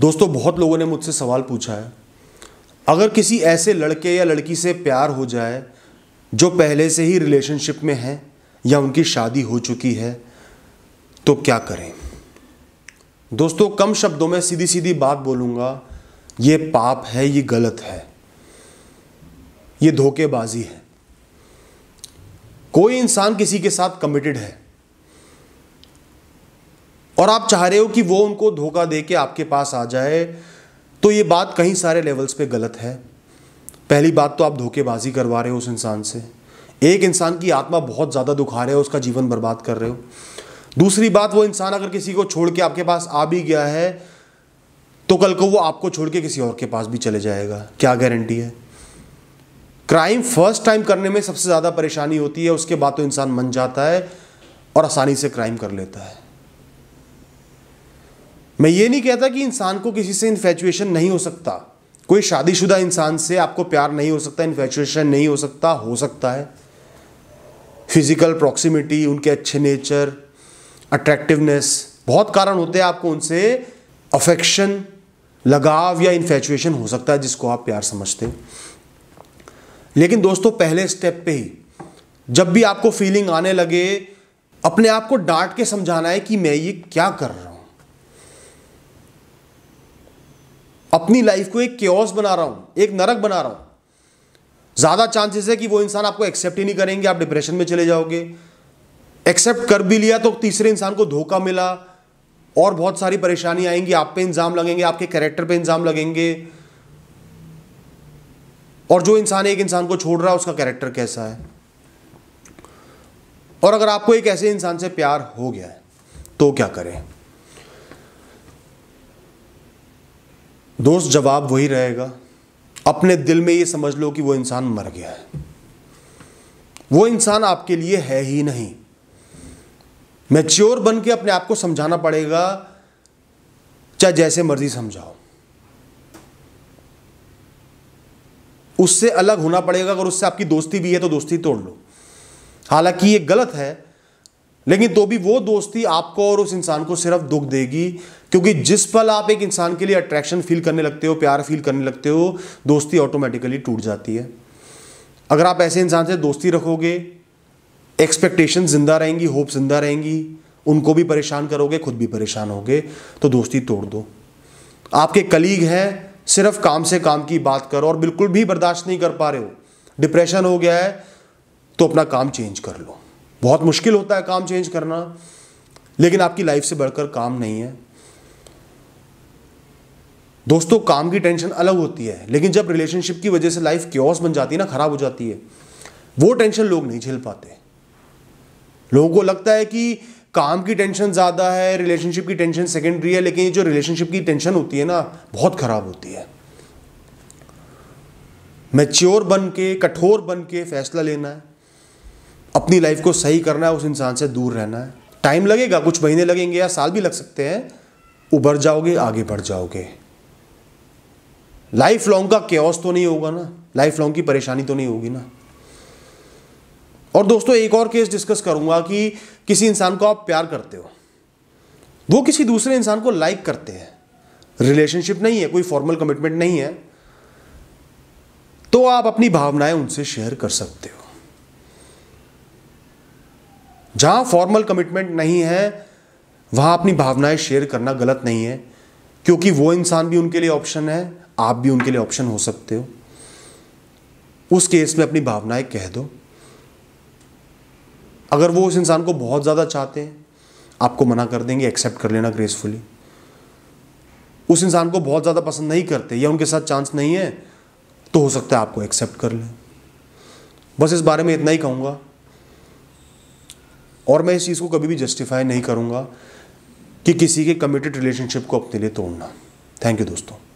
दोस्तों बहुत लोगों ने मुझसे सवाल पूछा है अगर किसी ऐसे लड़के या लड़की से प्यार हो जाए जो पहले से ही रिलेशनशिप में है या उनकी शादी हो चुकी है तो क्या करें दोस्तों कम शब्दों में सीधी सीधी बात बोलूँगा ये पाप है ये गलत है ये धोखेबाजी है कोई इंसान किसी के साथ कमिटेड है और आप चाह रहे हो कि वो उनको धोखा दे के आपके पास आ जाए तो ये बात कहीं सारे लेवल्स पे गलत है पहली बात तो आप धोखेबाजी करवा रहे हो उस इंसान से एक इंसान की आत्मा बहुत ज़्यादा दुखा रहे हो उसका जीवन बर्बाद कर रहे हो दूसरी बात वो इंसान अगर किसी को छोड़ के आपके पास आ भी गया है तो कल को वो आपको छोड़ के किसी और के पास भी चले जाएगा क्या गारंटी है क्राइम फर्स्ट टाइम करने में सबसे ज़्यादा परेशानी होती है उसके बाद तो इंसान मन जाता है और आसानी से क्राइम कर लेता है मैं ये नहीं कहता कि इंसान को किसी से इन्फेचुएशन नहीं हो सकता कोई शादीशुदा इंसान से आपको प्यार नहीं हो सकता इन्फेचुएशन नहीं हो सकता हो सकता है फिजिकल प्रॉक्सिमिटी उनके अच्छे नेचर अट्रैक्टिवनेस बहुत कारण होते हैं आपको उनसे अफेक्शन लगाव या इन्फेचुएशन हो सकता है जिसको आप प्यार समझते लेकिन दोस्तों पहले स्टेप पे ही जब भी आपको फीलिंग आने लगे अपने आप को डांट के समझाना है कि मैं ये क्या कर रहा हूँ अपनी लाइफ को एक क्योस बना रहा हूं एक नरक बना रहा हूं ज़्यादा चांसेस है कि वो इंसान आपको एक्सेप्ट ही नहीं करेंगे आप डिप्रेशन में चले जाओगे एक्सेप्ट कर भी लिया तो तीसरे इंसान को धोखा मिला और बहुत सारी परेशानी आएंगी आप पे इंजाम लगेंगे आपके कैरेक्टर पे इंजाम लगेंगे और जो इंसान एक इंसान को छोड़ रहा है उसका कैरेक्टर कैसा है और अगर आपको एक ऐसे इंसान से प्यार हो गया है तो क्या करें दोस्त जवाब वही रहेगा अपने दिल में ये समझ लो कि वो इंसान मर गया है वो इंसान आपके लिए है ही नहीं मैच्योर बन के अपने आप को समझाना पड़ेगा चाहे जैसे मर्जी समझाओ उससे अलग होना पड़ेगा अगर उससे आपकी दोस्ती भी है तो दोस्ती तोड़ लो हालांकि ये गलत है लेकिन तो भी वो दोस्ती आपको और उस इंसान को सिर्फ दुख देगी क्योंकि जिस पल आप एक इंसान के लिए अट्रैक्शन फील करने लगते हो प्यार फील करने लगते हो दोस्ती ऑटोमेटिकली टूट जाती है अगर आप ऐसे इंसान से दोस्ती रखोगे एक्सपेक्टेशन जिंदा रहेंगी होप जिंदा रहेंगी उनको भी परेशान करोगे खुद भी परेशान होगे तो दोस्ती तोड़ दो आपके कलीग हैं सिर्फ काम से काम की बात करो और बिल्कुल भी बर्दाश्त नहीं कर पा रहे हो डिप्रेशन हो गया है तो अपना काम चेंज कर लो बहुत मुश्किल होता है काम चेंज करना लेकिन आपकी लाइफ से बढ़कर काम नहीं है दोस्तों काम की टेंशन अलग होती है लेकिन जब रिलेशनशिप की वजह से लाइफ क्योस बन जाती है ना खराब हो जाती है वो टेंशन लोग नहीं झेल पाते लोगों को लगता है कि काम की टेंशन ज़्यादा है रिलेशनशिप की टेंशन सेकेंडरी है लेकिन जो रिलेशनशिप की टेंशन होती है ना बहुत ख़राब होती है मैच्योर बन के कठोर बन के फैसला लेना है अपनी लाइफ को सही करना है उस इंसान से दूर रहना है टाइम लगेगा कुछ महीने लगेंगे या साल भी लग सकते हैं उबर जाओगे आगे बढ़ जाओगे लाइफ लॉन्ग का क्योस तो नहीं होगा ना लाइफ लॉन्ग की परेशानी तो नहीं होगी ना और दोस्तों एक और केस डिस्कस करूंगा कि किसी इंसान को आप प्यार करते हो वो किसी दूसरे इंसान को लाइक करते हैं रिलेशनशिप नहीं है कोई फॉर्मल कमिटमेंट नहीं है तो आप अपनी भावनाएं उनसे शेयर कर सकते हो जहां फॉर्मल कमिटमेंट नहीं है वहां अपनी भावनाएं शेयर करना गलत नहीं है क्योंकि वो इंसान भी उनके लिए ऑप्शन है आप भी उनके लिए ऑप्शन हो सकते हो उस केस में अपनी भावनाएं कह दो अगर वो उस इंसान को बहुत ज़्यादा चाहते हैं आपको मना कर देंगे एक्सेप्ट कर लेना ग्रेसफुली उस इंसान को बहुत ज़्यादा पसंद नहीं करते या उनके साथ चांस नहीं है तो हो सकता है आपको एक्सेप्ट कर लें बस इस बारे में इतना ही कहूँगा और मैं इस चीज़ को कभी भी जस्टिफाई नहीं करूँगा कि किसी के कमिटेड रिलेशनशिप को अपने लिए तोड़ना थैंक यू दोस्तों